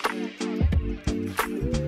Thank you.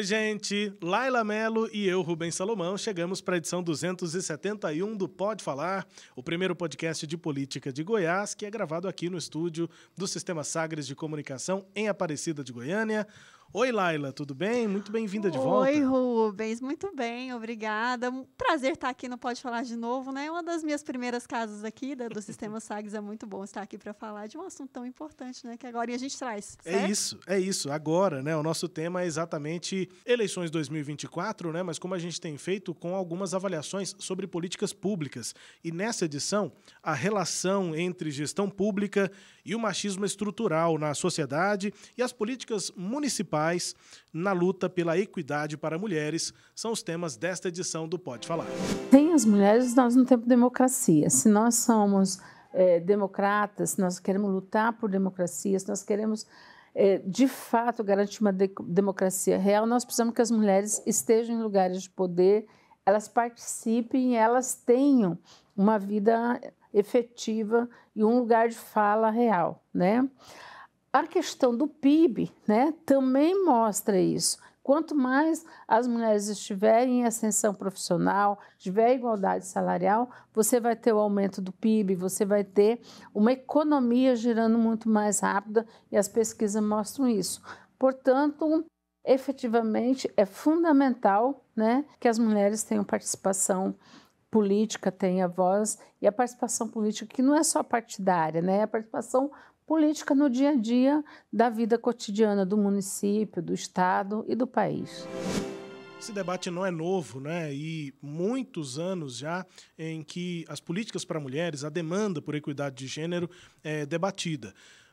Oi, gente! Laila Melo e eu, Rubens Salomão, chegamos para a edição 271 do Pode Falar, o primeiro podcast de política de Goiás, que é gravado aqui no estúdio do Sistema Sagres de Comunicação em Aparecida de Goiânia. Oi, Laila, tudo bem? Muito bem-vinda de volta. Oi, Rubens, muito bem, obrigada. prazer estar aqui no Pode Falar de novo, né? Uma das minhas primeiras casas aqui da, né, do Sistema SAGS. É muito bom estar aqui para falar de um assunto tão importante, né? Que agora a gente traz. É certo? É isso, é isso. Agora, né? O nosso tema é exatamente eleições 2024, né? Mas como a gente tem feito com algumas avaliações sobre políticas públicas. E nessa edição, a relação entre gestão pública e o machismo estrutural na sociedade e as políticas municipais atuais na luta pela equidade para mulheres são os temas desta edição do Pode Falar. Sem as mulheres, nós não temos democracia. Se nós somos é, democratas, se nós queremos lutar por democracia, se nós queremos é, de fato garantir uma de democracia real, nós precisamos que as mulheres estejam em lugares de poder, elas participem, elas tenham uma vida efetiva e um lugar de fala real, né? A questão do PIB né, também mostra isso. Quanto mais as mulheres estiverem em ascensão profissional, tiver igualdade salarial, você vai ter o aumento do PIB, você vai ter uma economia girando muito mais rápida e as pesquisas mostram isso. Portanto, efetivamente é fundamental né, que as mulheres tenham participação política, tenha voz e a participação política que não é só partidária, né, é a participação política no dia a dia da vida cotidiana do município, do estado e do país. Esse debate não é novo, né? E muitos anos já em que as políticas para mulheres, a demanda por equidade de gênero é debatida.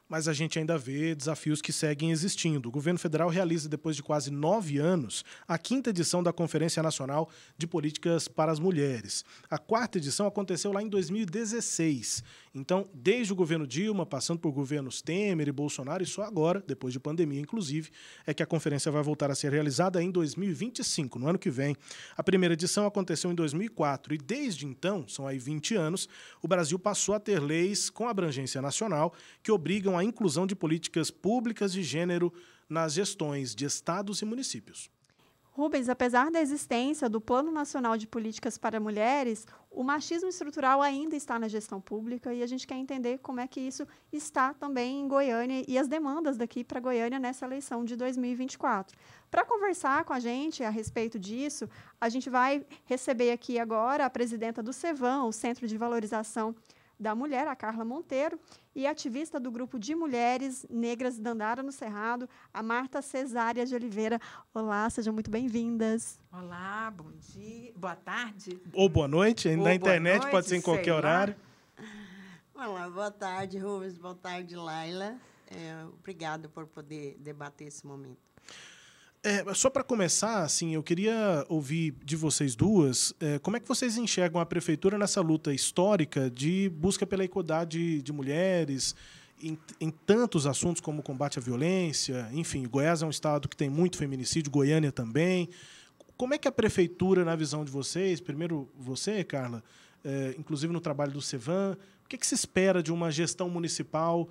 Mas a gente ainda vê desafios que seguem existindo. O governo federal realiza, depois de quase nove anos, a quinta edição da Conferência Nacional de Políticas para as Mulheres. A quarta edição aconteceu lá em 2016 então, desde o governo Dilma, passando por governos Temer e Bolsonaro, e só agora, depois de pandemia inclusive, é que a conferência vai voltar a ser realizada em 2025, no ano que vem. A primeira edição aconteceu em 2004 e desde então, são aí 20 anos, o Brasil passou a ter leis com abrangência nacional que obrigam a inclusão de políticas públicas de gênero nas gestões de estados e municípios. Rubens, apesar da existência do Plano Nacional de Políticas para Mulheres, o machismo estrutural ainda está na gestão pública e a gente quer entender como é que isso está também em Goiânia e as demandas daqui para Goiânia nessa eleição de 2024. Para conversar com a gente a respeito disso, a gente vai receber aqui agora a presidenta do CEVAM, o Centro de Valorização da mulher, a Carla Monteiro, e ativista do grupo de mulheres negras Dandara no Cerrado, a Marta Cesária de Oliveira. Olá, sejam muito bem-vindas. Olá, bom dia, boa tarde. Ou boa noite, Ou na boa internet noite, pode ser em qualquer horário. Lá. Olá, boa tarde, Rubens, boa tarde, Laila. É, obrigado por poder debater esse momento. É, só para começar, assim, eu queria ouvir de vocês duas é, como é que vocês enxergam a prefeitura nessa luta histórica de busca pela igualdade de mulheres em, em, tantos assuntos como combate à violência, enfim, Goiás é um estado que tem muito feminicídio, Goiânia também. Como é que a prefeitura, na visão de vocês, primeiro você, Carla, é, inclusive no trabalho do Sevan, o que, é que se espera de uma gestão municipal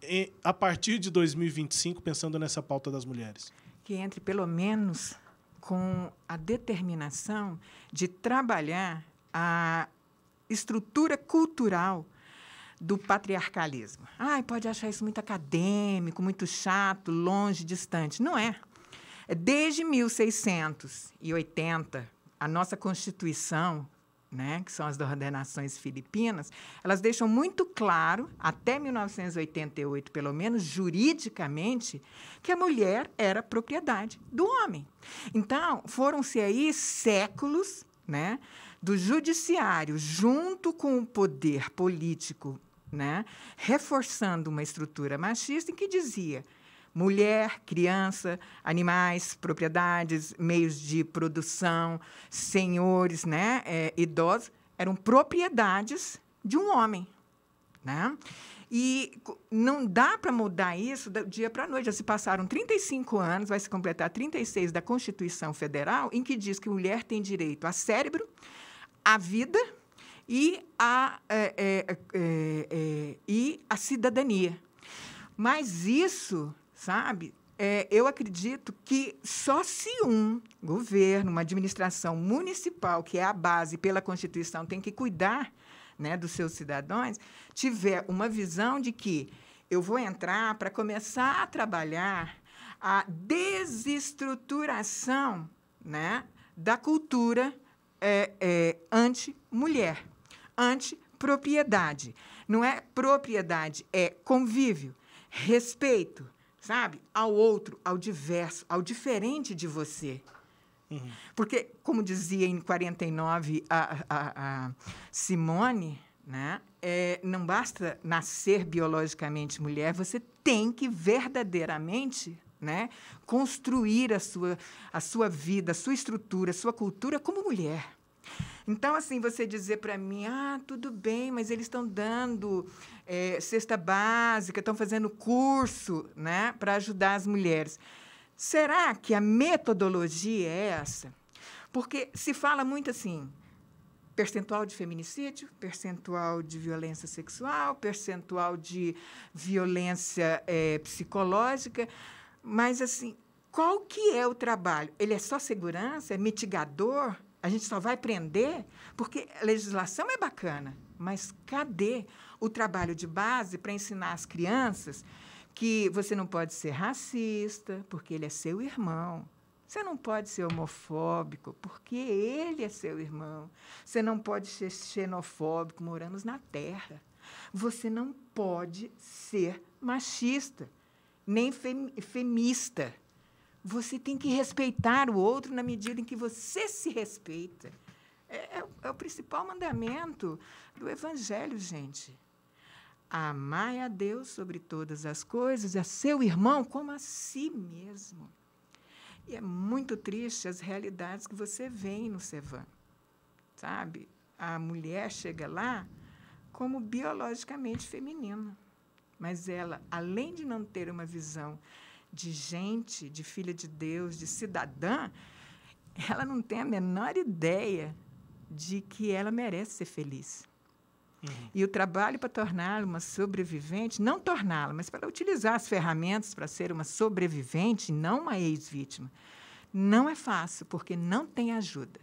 é, a partir de 2025, pensando nessa pauta das mulheres? que entre pelo menos com a determinação de trabalhar a estrutura cultural do patriarcalismo. Ai, pode achar isso muito acadêmico, muito chato, longe, distante. Não é. é desde 1680, a nossa Constituição né, que são as ordenações filipinas, elas deixam muito claro, até 1988 pelo menos, juridicamente, que a mulher era propriedade do homem. Então, foram-se aí séculos né, do judiciário, junto com o poder político, né, reforçando uma estrutura machista em que dizia mulher, criança, animais, propriedades, meios de produção, senhores, né, é, idosos, eram propriedades de um homem, né? E não dá para mudar isso do dia para a noite. Já se passaram 35 anos, vai se completar 36 da Constituição Federal, em que diz que mulher tem direito a cérebro, à vida e à, é, é, é, é, e à cidadania. Mas isso sabe? É, eu acredito que só se um governo, uma administração municipal, que é a base pela Constituição, tem que cuidar né, dos seus cidadãos, tiver uma visão de que eu vou entrar para começar a trabalhar a desestruturação né, da cultura é, é, anti-mulher, anti-propriedade. Não é propriedade, é convívio, respeito sabe? Ao outro, ao diverso, ao diferente de você. Uhum. Porque, como dizia em 49 a, a, a Simone, né? É, não basta nascer biologicamente mulher, você tem que verdadeiramente né? construir a sua, a sua vida, a sua estrutura, a sua cultura como mulher. Então, assim, você dizer para mim, ah, tudo bem, mas eles estão dando é, cesta básica, estão fazendo curso né, para ajudar as mulheres. Será que a metodologia é essa? Porque se fala muito assim, percentual de feminicídio, percentual de violência sexual, percentual de violência é, psicológica, mas assim, qual que é o trabalho? Ele é só segurança? É mitigador? A gente só vai prender porque a legislação é bacana, mas cadê o trabalho de base para ensinar as crianças que você não pode ser racista porque ele é seu irmão? Você não pode ser homofóbico porque ele é seu irmão. Você não pode ser xenofóbico, moramos na terra. Você não pode ser machista, nem fem, femista. Você tem que respeitar o outro na medida em que você se respeita. É, é, é o principal mandamento do Evangelho, gente. Amai a Deus sobre todas as coisas, a seu irmão como a si mesmo. E é muito triste as realidades que você vê no Sevan. Sabe? A mulher chega lá como biologicamente feminina, mas ela, além de não ter uma visão de gente, de filha de Deus, de cidadã, ela não tem a menor ideia de que ela merece ser feliz. Uhum. E o trabalho para torná-la uma sobrevivente, não torná-la, mas para utilizar as ferramentas para ser uma sobrevivente, não uma ex-vítima, não é fácil, porque não tem ajuda.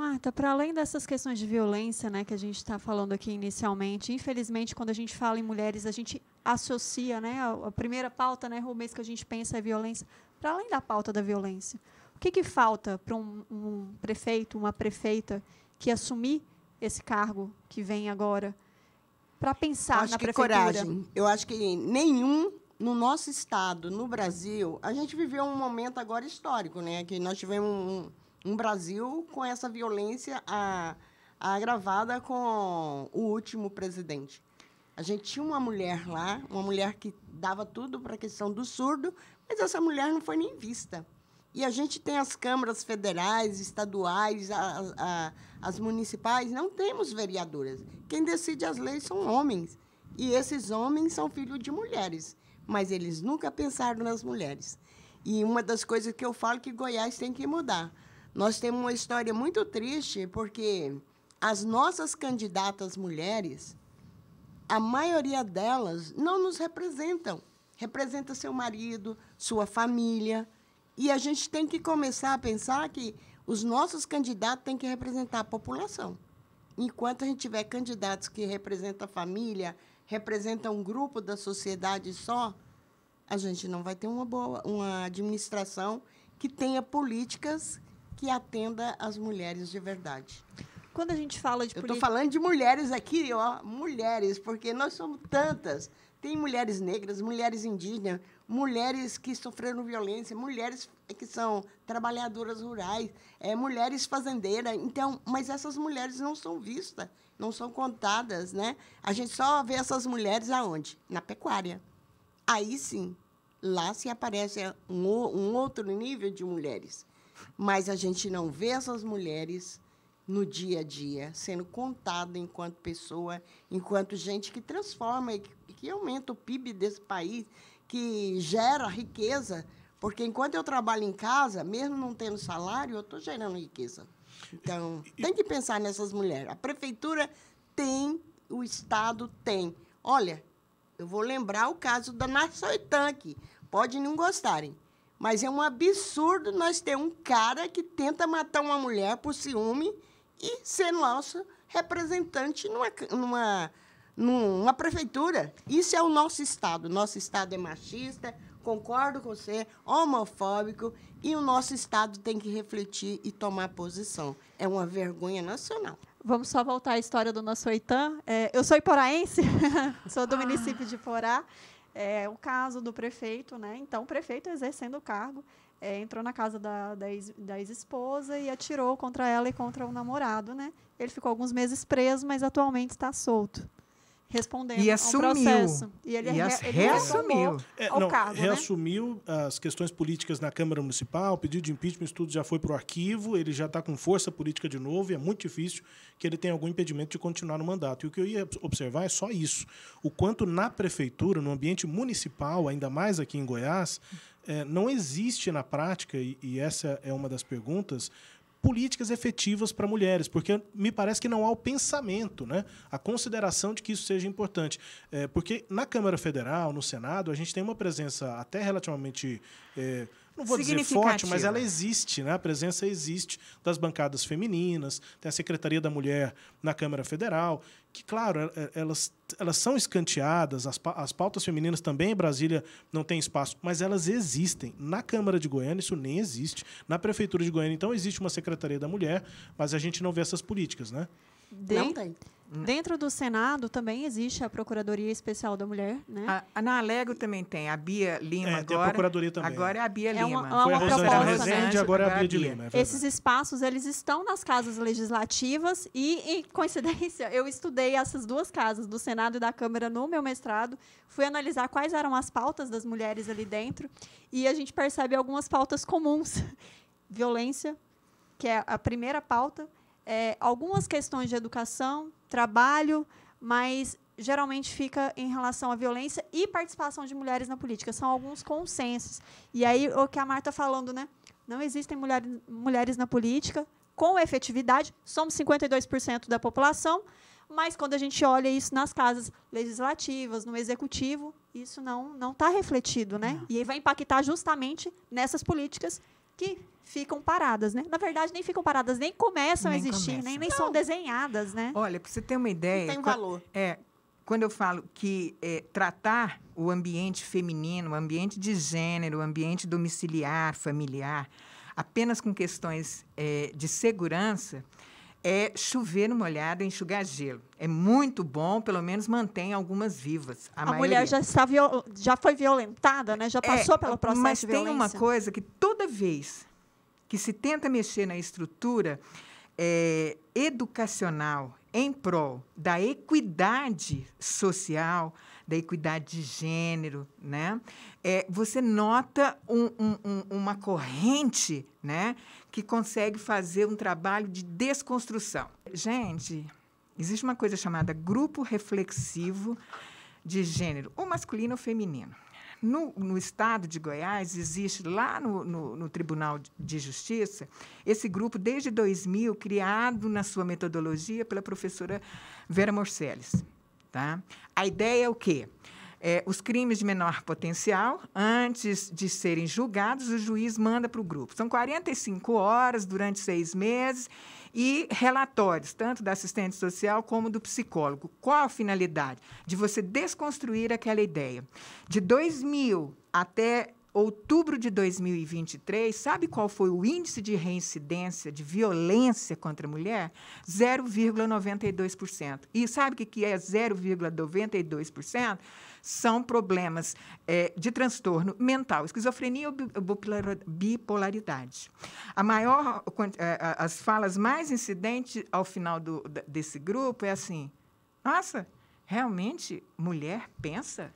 Marta, para além dessas questões de violência né, que a gente está falando aqui inicialmente, infelizmente, quando a gente fala em mulheres, a gente associa né, a, primeira pauta, né, Rubens, que a gente pensa é violência. Para além da pauta da violência, o que, que falta para um, um prefeito, uma prefeita que assumir esse cargo que vem agora? Para pensar acho na que prefeitura. coragem. Eu acho que nenhum no nosso estado, no Brasil, a gente viveu um momento agora histórico, né? Que nós tivemos um, um Brasil com essa violência a, a agravada com o último presidente. A gente tinha uma mulher lá, uma mulher que dava tudo para a questão do surdo, mas essa mulher não foi nem vista. E a gente tem as câmaras federais, estaduais, a, a, as municipais, não temos vereadoras. Quem decide as leis são homens. E esses homens são filhos de mulheres, mas eles nunca pensaram nas mulheres. E uma das coisas que eu falo é que Goiás tem que mudar. Nós temos uma história muito triste, porque as nossas candidatas mulheres, a maioria delas não nos representam. Representa seu marido, sua família. E a gente tem que começar a pensar que os nossos candidatos têm que representar a população. Enquanto a gente tiver candidatos que representam a família, representam um grupo da sociedade só, a gente não vai ter uma boa uma administração que tenha políticas que atenda as mulheres de verdade. Quando a gente fala de Eu estou falando de mulheres aqui, ó, mulheres, porque nós somos tantas. Tem mulheres negras, mulheres indígenas, mulheres que sofreram violência, mulheres que são trabalhadoras rurais, é, mulheres fazendeiras. Então, mas essas mulheres não são vistas, não são contadas, né? A gente só vê essas mulheres aonde? Na pecuária. Aí sim, lá se aparece um, um outro nível de mulheres. Mas a gente não vê essas mulheres no dia a dia sendo contada enquanto pessoa, enquanto gente que transforma e que aumenta o PIB desse país, que gera riqueza. Porque enquanto eu trabalho em casa, mesmo não tendo salário, eu estou gerando riqueza. Então, tem que pensar nessas mulheres. A prefeitura tem, o Estado tem. Olha, eu vou lembrar o caso da Naçoitan aqui. Pode não gostarem, mas é um absurdo nós ter um cara que tenta matar uma mulher por ciúme e ser nosso representante numa, numa, numa prefeitura. Isso é o nosso Estado. Nosso Estado é machista, concordo com você, homofóbico, e o nosso Estado tem que refletir e tomar posição. É uma vergonha nacional. Vamos só voltar à história do nosso Oitã. É, eu sou iporaense, sou do município de Porá. É o caso do prefeito, né? Então, o prefeito exercendo o cargo é, entrou na casa da, da, ex, da ex-esposa e atirou contra ela e contra o namorado, né? Ele ficou alguns meses preso, mas atualmente está solto respondendo e assumiu, ao processo. E ele, e re, ele reassumiu. É, não, cargo, né? reassumiu né? as questões políticas na Câmara Municipal, o pedido de impeachment, tudo já foi para o arquivo, ele já está com força política de novo e é muito difícil que ele tenha algum impedimento de continuar no mandato. E o que eu ia observar é só isso. O quanto na prefeitura, no ambiente municipal, ainda mais aqui em Goiás, é, não existe na prática, e, e essa é uma das perguntas, políticas efetivas para mulheres, porque me parece que não há o pensamento, né? a consideração de que isso seja importante. É, porque na Câmara Federal, no Senado, a gente tem uma presença até relativamente. É, não vou dizer forte, mas ela existe, né? a presença existe das bancadas femininas, tem a Secretaria da Mulher na Câmara Federal, que, claro, é, é, elas, elas são escanteadas, as, as pautas femininas também em Brasília não tem espaço, mas elas existem. Na Câmara de Goiânia isso nem existe. Na Prefeitura de Goiânia, então, existe uma Secretaria da Mulher, mas a gente não vê essas políticas, né? De... Não tem. Dentro do Senado também existe a Procuradoria Especial da Mulher, né? A, na Alego também tem, a Bia Lima é, agora. Tem a Procuradoria também. Agora é a Bia é Lima. Uma, é uma Foi a Rosana né? Rezende, né? agora é a Bia de Lima. É Esses espaços, eles estão nas casas legislativas e, em coincidência, eu estudei essas duas casas, do Senado e da Câmara, no meu mestrado. Fui analisar quais eram as pautas das mulheres ali dentro e a gente percebe algumas pautas comuns. Violência, que é a primeira pauta, é, algumas questões de educação, trabalho, mas geralmente fica em relação à violência e participação de mulheres na política. São alguns consensos. E aí o que a Marta falando, né? Não existem mulher, mulheres na política com efetividade. Somos 52% da população, mas quando a gente olha isso nas casas legislativas, no executivo, isso não não está refletido, né? Não. E vai impactar justamente nessas políticas que ficam paradas, né? Na verdade, nem ficam paradas, nem começam nem a existir, começa. nem, nem são desenhadas, né? Olha, para você ter uma ideia... Não tem valor. É, quando eu falo que é, tratar o ambiente feminino, o ambiente de gênero, o ambiente domiciliar, familiar, apenas com questões é, de segurança é chover no molhado, enxugar gelo. É muito bom, pelo menos mantém algumas vivas. A, a mulher já, está já foi violentada, né? já é, passou é, pelo processo mas de violência. Mas tem uma coisa que toda vez que se tenta mexer na estrutura é, educacional em prol da equidade social, da equidade de gênero, né? É, você nota um, um, um, uma corrente, né? que consegue fazer um trabalho de desconstrução. Gente, existe uma coisa chamada grupo reflexivo de gênero, ou masculino ou feminino. No, no, estado de Goiás, existe lá no, no, no, Tribunal de Justiça esse grupo, desde 2000, criado na sua metodologia pela professora Vera Morceles. Tá? A ideia é o quê? é, os crimes de menor potencial, antes de serem julgados, o juiz manda para o grupo. São 45 horas durante seis meses e relatórios, tanto da assistente social como do psicólogo. Qual a finalidade? De você desconstruir aquela ideia. De 2000 até outubro de 2023, sabe qual foi o índice de reincidência de violência contra a mulher? 0,92%. E sabe o que é 0,92%? são problemas é, de transtorno mental, esquizofrenia ou bipolaridade. A maior, é, as falas mais incidentes ao final do, desse grupo é assim: nossa, realmente mulher pensa?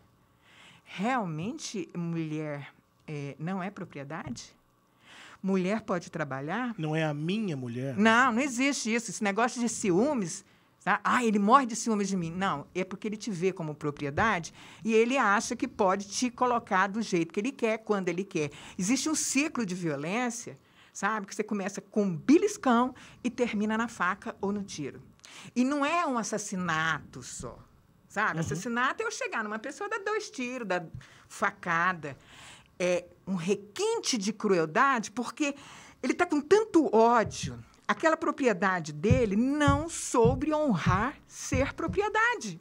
Realmente mulher é, não é propriedade? Mulher pode trabalhar? Não é a minha mulher? Não, não existe isso. Esse negócio de ciúmes ah, ele morre de ciúmes de mim. Não, é porque ele te vê como propriedade e ele acha que pode te colocar do jeito que ele quer, quando ele quer. Existe um ciclo de violência, sabe? Que você começa com um beliscão e termina na faca ou no tiro. E não é um assassinato só, sabe? Uhum. Assassinato é eu chegar numa pessoa, dar dois tiros, dar facada. É um requinte de crueldade, porque ele está com tanto ódio aquela propriedade dele não soube honrar ser propriedade.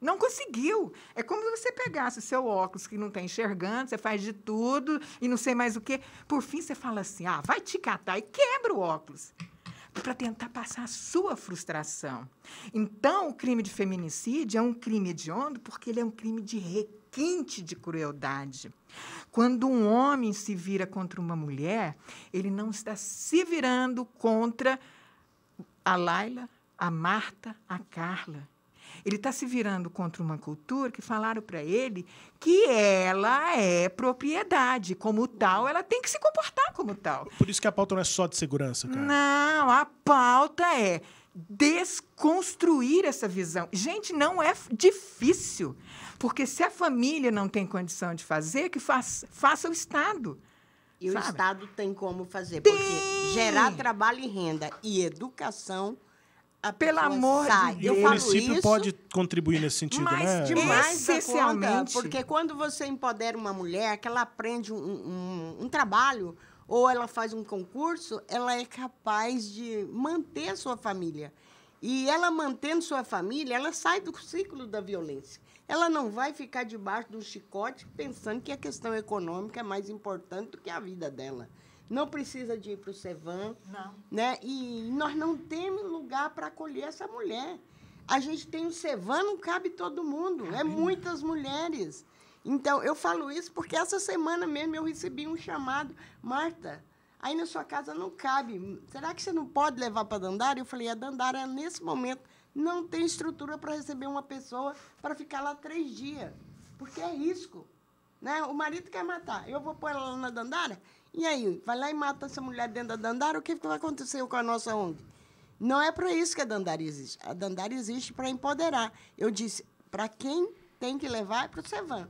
Não conseguiu. É como se você pegasse o seu óculos que não está enxergando, você faz de tudo e não sei mais o quê. Por fim, você fala assim: ah, vai te catar e quebra o óculos para tentar passar a sua frustração. Então, o crime de feminicídio é um crime hediondo porque ele é um crime de requinte requinte de crueldade. Quando um homem se vira contra uma mulher, ele não está se virando contra a Laila, a Marta, a Carla. Ele está se virando contra uma cultura que falaram para ele que ela é propriedade. Como tal, ela tem que se comportar como tal. Por isso que a pauta não é só de segurança, cara. Não, a pauta é desconstruir essa visão. Gente, não é difícil, porque se a família não tem condição de fazer, que faça, faça o Estado. E sabe? o Estado tem como fazer, tem. porque gerar trabalho e renda e educação a pelo amor sai. de Deus. E o município isso, pode contribuir nesse sentido, mas né? demais Essencialmente. Conta, porque quando você empodera uma mulher, que ela aprende um, um, um trabalho, ou ela faz um concurso, ela é capaz de manter a sua família. E ela mantendo sua família, ela sai do ciclo da violência. Ela não vai ficar debaixo do chicote pensando que a questão econômica é mais importante do que a vida dela. Não precisa de ir para o Sevan. Não. Né? E nós não temos lugar para acolher essa mulher. A gente tem o Sevan, não cabe todo mundo. É muitas mulheres. Então, eu falo isso porque essa semana mesmo eu recebi um chamado, Marta, aí na sua casa não cabe, será que você não pode levar para Dandara? Eu falei, a Dandara, nesse momento, não tem estrutura para receber uma pessoa para ficar lá três dias, porque é risco. Né? O marido quer matar, eu vou pôr ela lá na Dandara? E aí, vai lá e mata essa mulher dentro da Dandara, o que, que vai acontecer com a nossa ONG? Não é para isso que a Dandara existe. A Dandara existe para empoderar. Eu disse, para quem tem que levar é para o Sevan.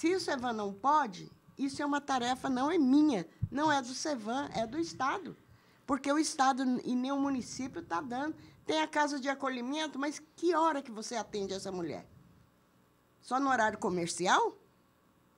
Se o SEVAN não pode, isso é uma tarefa, não é minha, não é do SEVAN, é do Estado. Porque o Estado e nem o município está dando. Tem a casa de acolhimento, mas que hora que você atende essa mulher? Só no horário comercial?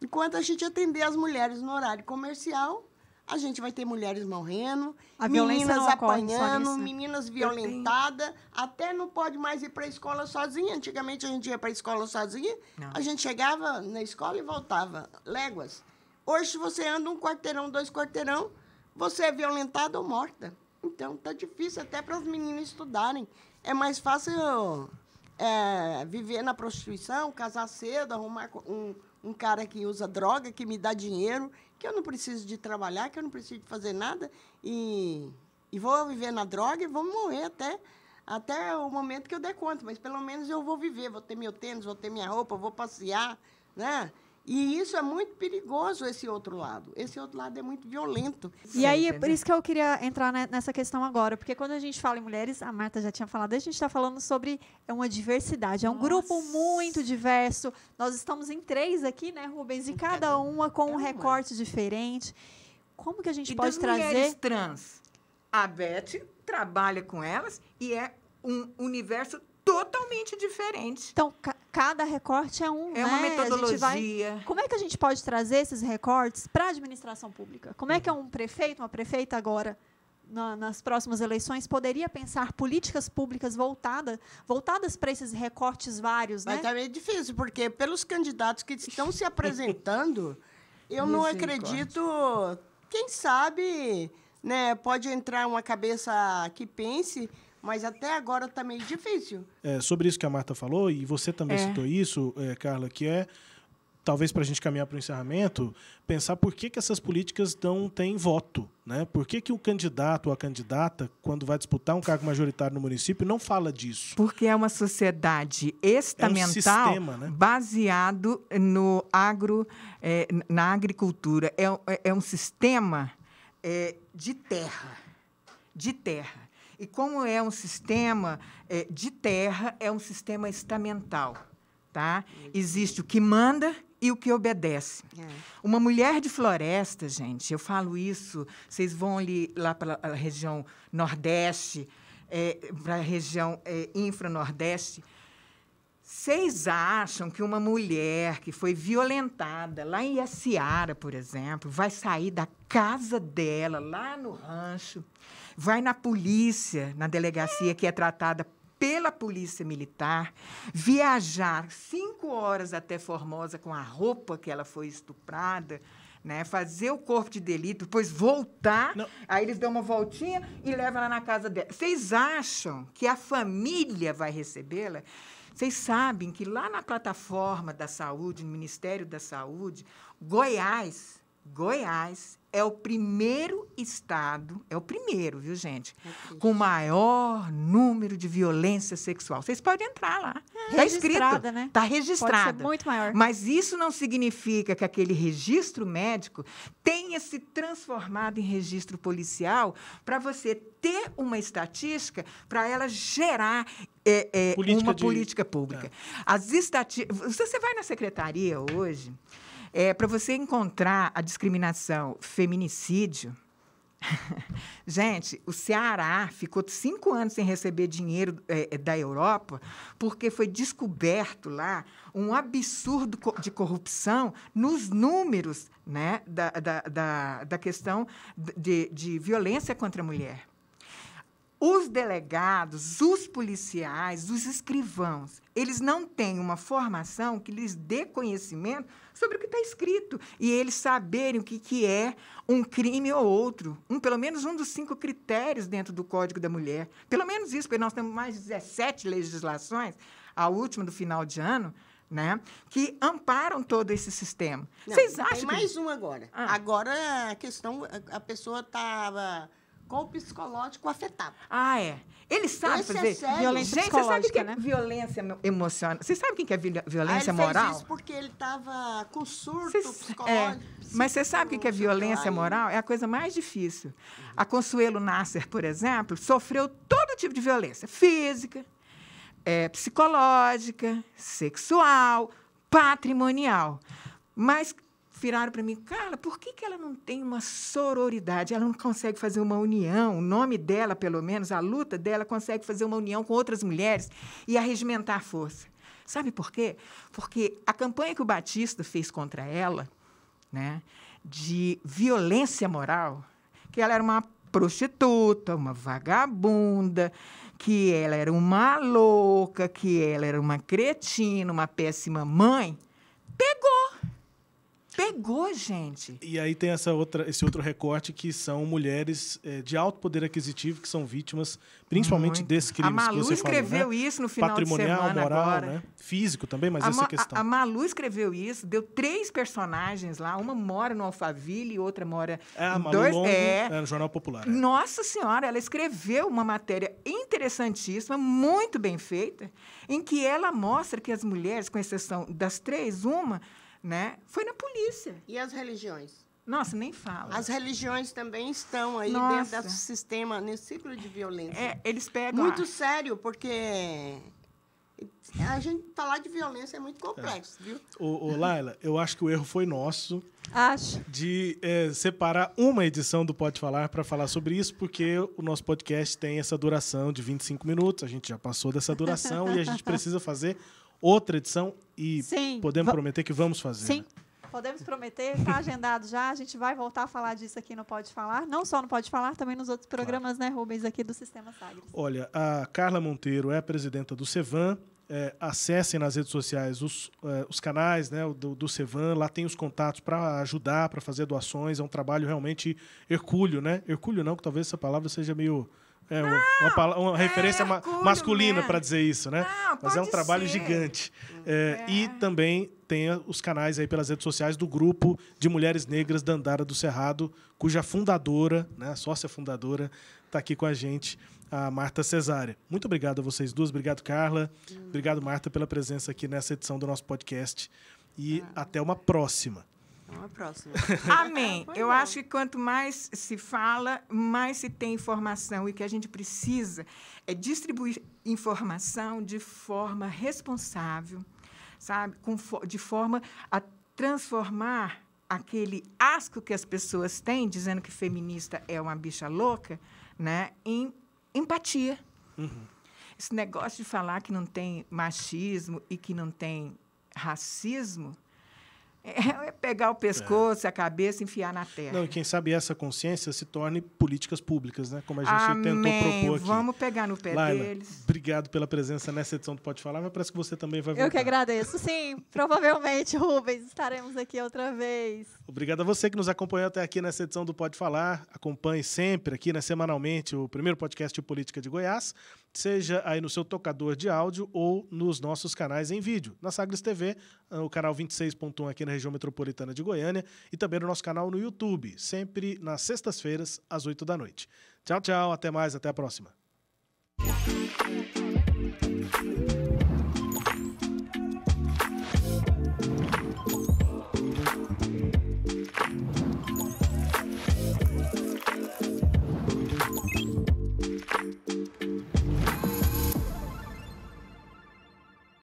Enquanto a gente atender as mulheres no horário comercial, a gente vai ter mulheres morrendo, a meninas apanhando, meninas violentadas, até não pode mais ir para a escola sozinha. Antigamente a gente ia para a escola sozinha, não. a gente chegava na escola e voltava, léguas. Hoje você anda um quarteirão, dois quarteirão, você é violentada ou morta. Então tá difícil até para as meninas estudarem. É mais fácil é, viver na prostituição, casar cedo, arrumar um um cara que usa droga, que me dá dinheiro, que eu não preciso de trabalhar, que eu não preciso de fazer nada e, e vou viver na droga e vou morrer até, até o momento que eu der conta. Mas pelo menos eu vou viver, vou ter meu tênis, vou ter minha roupa, vou passear, né? E isso é muito perigoso, esse outro lado. Esse outro lado é muito violento. E aí, é por isso que eu queria entrar nessa questão agora, porque quando a gente fala em mulheres, a Marta já tinha falado, a gente está falando sobre é uma diversidade. É um Nossa. grupo muito diverso. Nós estamos em três aqui, né, Rubens? E cada uma com um recorte diferente. Como que a gente e pode trazer. Mulheres trans. A Beth trabalha com elas e é um universo totalmente diferente. Então, cada recorte é um. É uma né? metodologia. Vai... Como é que a gente pode trazer esses recortes para a administração pública? Como é que um prefeito, uma prefeita agora, na, nas próximas eleições, poderia pensar políticas públicas voltada, voltadas para esses recortes vários? Mas né? também é difícil, porque pelos candidatos que estão se apresentando, eu não acredito. Quem sabe né, pode entrar uma cabeça que pense mas até agora está meio difícil. É, sobre isso que a Marta falou, e você também é. citou isso, é, Carla, que é talvez para a gente caminhar para o encerramento, pensar por que, que essas políticas não têm voto. Né? Por que, que o candidato ou a candidata, quando vai disputar um cargo majoritário no município, não fala disso? Porque é uma sociedade estamental é um sistema, né? baseado no agro, é, na agricultura. É, é, é um sistema é, de terra. De terra. E como é um sistema é, de terra, é um sistema estamental. Tá? Existe o que manda e o que obedece. É. Uma mulher de floresta, gente, eu falo isso, vocês vão ali lá para a região Nordeste, é, para a região é, infra-Nordeste. Vocês acham que uma mulher que foi violentada lá em Iaciara, por exemplo, vai sair da casa dela, lá no rancho, vai na polícia, na delegacia que é tratada pela polícia militar, viajar cinco horas até Formosa com a roupa que ela foi estuprada, né? Fazer o corpo de delito, depois voltar, Não. aí eles dão uma voltinha e levam ela na casa dela. Vocês acham que a família vai recebê-la? Vocês sabem que lá na plataforma da saúde, no Ministério da Saúde, Goiás Goiás é o primeiro estado, é o primeiro, viu, gente, é com maior número de violência sexual. Vocês podem entrar lá. Está é, escrito. Né? Está registrado. Pode ser muito maior. Mas isso não significa que aquele registro médico tenha se transformado em registro policial para você ter uma estatística para ela gerar é, é, política uma de... política pública. É. As estatísticas. Você vai na secretaria hoje. É, Para você encontrar a discriminação feminicídio, Gente, o Ceará ficou cinco anos sem receber dinheiro é, é da Europa porque foi descoberto lá um absurdo de corrupção nos números né, da, da, da, da questão de, de violência contra a mulher. Os delegados, os policiais, os escrivãos, eles não têm uma formação que lhes dê conhecimento sobre o que está escrito e eles saberem o que, que é um crime ou outro, um, pelo menos um dos cinco critérios dentro do Código da Mulher. Pelo menos isso, porque nós temos mais de 17 legislações, a última do final de ano, né? Que amparam todo esse sistema. Não, Vocês acham? Tem mais um agora. Ah. Agora a questão, a pessoa estava com o psicológico afetado. Ah, é. Ele sabe Esse fazer é sério. violência Gente, psicológica, você sabe né? Violência emocional. Você sabe quem que é violência ah, ele moral? Fez isso porque ele estava com surto é, psicológico. É. Mas você sabe o que é violência moral? É a coisa mais difícil. A Consuelo Nasser, por exemplo, sofreu todo tipo de violência: física, é, psicológica, sexual, patrimonial. Mas viraram para mim, Carla, por que, que ela não tem uma sororidade? Ela não consegue fazer uma união, o nome dela, pelo menos, a luta dela, consegue fazer uma união com outras mulheres e arregimentar a força. Sabe por quê? Porque a campanha que o Batista fez contra ela, né, de violência moral, que ela era uma prostituta, uma vagabunda, que ela era uma louca, que ela era uma cretina, uma péssima mãe pegou, gente. E aí tem essa outra, esse outro recorte que são mulheres é, de alto poder aquisitivo que são vítimas, principalmente Muito. desses crimes. A Malu que você escreveu falou, né? isso no final Patrimonial, de semana moral, agora. Né? Físico também, mas a essa Ma questão. A Malu escreveu isso, deu três personagens lá. Uma mora no Alphaville e outra mora é, a Malu dois, Longo, é... é no Jornal Popular. É. Nossa Senhora, ela escreveu uma matéria interessantíssima, muito bem feita, em que ela mostra que as mulheres, com exceção das três, uma né? Foi na polícia. E as religiões? Nossa, nem fala. As religiões também estão aí Nossa. dentro desse sistema, nesse ciclo de violência. É, eles pegam. Muito a... sério, porque a gente falar tá de violência é muito complexo, é. viu? Ô, ô, Laila, eu acho que o erro foi nosso. Acho. De é, separar uma edição do Pode Falar para falar sobre isso, porque o nosso podcast tem essa duração de 25 minutos, a gente já passou dessa duração e a gente precisa fazer outra edição e Sim. podemos prometer que vamos fazer. Sim. Né? Podemos prometer, está agendado já. A gente vai voltar a falar disso aqui no Pode Falar. Não só no Pode Falar, também nos outros programas, claro. né, Rubens, aqui do Sistema Sagres. Olha, a Carla Monteiro é a presidenta do Sevan. É, acessem nas redes sociais os, é, os canais né, do, do Cevan, lá tem os contatos para ajudar, para fazer doações. É um trabalho realmente hercúleo, né? Hercúleo não, que talvez essa palavra seja meio é não, ah, uma, uma, é, referência é masculina né? para dizer isso, né? Não, ah, Mas é um trabalho ser. gigante. Hum, é, e é. também tem os canais aí pelas redes sociais do grupo de mulheres negras da Andara do Cerrado, cuja fundadora, né, sócia fundadora, está aqui com a gente, a Marta Cesária. Muito obrigado a vocês duas. Obrigado, Carla. Hum. Obrigado, Marta, pela presença aqui nessa edição do nosso podcast. E ah. até uma próxima. Uma então, próxima. Amém. Ah, Eu bom. acho que quanto mais se fala, mais se tem informação. E o que a gente precisa é distribuir informação de forma responsável, sabe? Com, de forma a transformar aquele asco que as pessoas têm, dizendo que feminista é uma bicha louca, né? em empatia. Uhum. Esse negócio de falar que não tem machismo e que não tem racismo é, é pegar o pescoço, é. a cabeça, enfiar na terra. Não, e quem sabe essa consciência se torne políticas públicas, né? Como a gente Amém. tentou propor aqui. Vamos pegar no pé Laila, deles. Obrigado pela presença nessa edição do Pode Falar, mas parece que você também vai voltar. Eu que agradeço. Sim, provavelmente, Rubens, estaremos aqui outra vez. Obrigado a você que nos acompanhou até aqui nessa edição do Pode Falar. Acompanhe sempre aqui, né, semanalmente, o primeiro podcast de política de Goiás seja aí no seu tocador de áudio ou nos nossos canais em vídeo. Na Sagres TV, ah, o canal 26.1 aqui na região metropolitana de Goiânia e também no nosso canal no YouTube, sempre nas sextas-feiras, às 8 da noite. Tchau, tchau, até mais, até a próxima.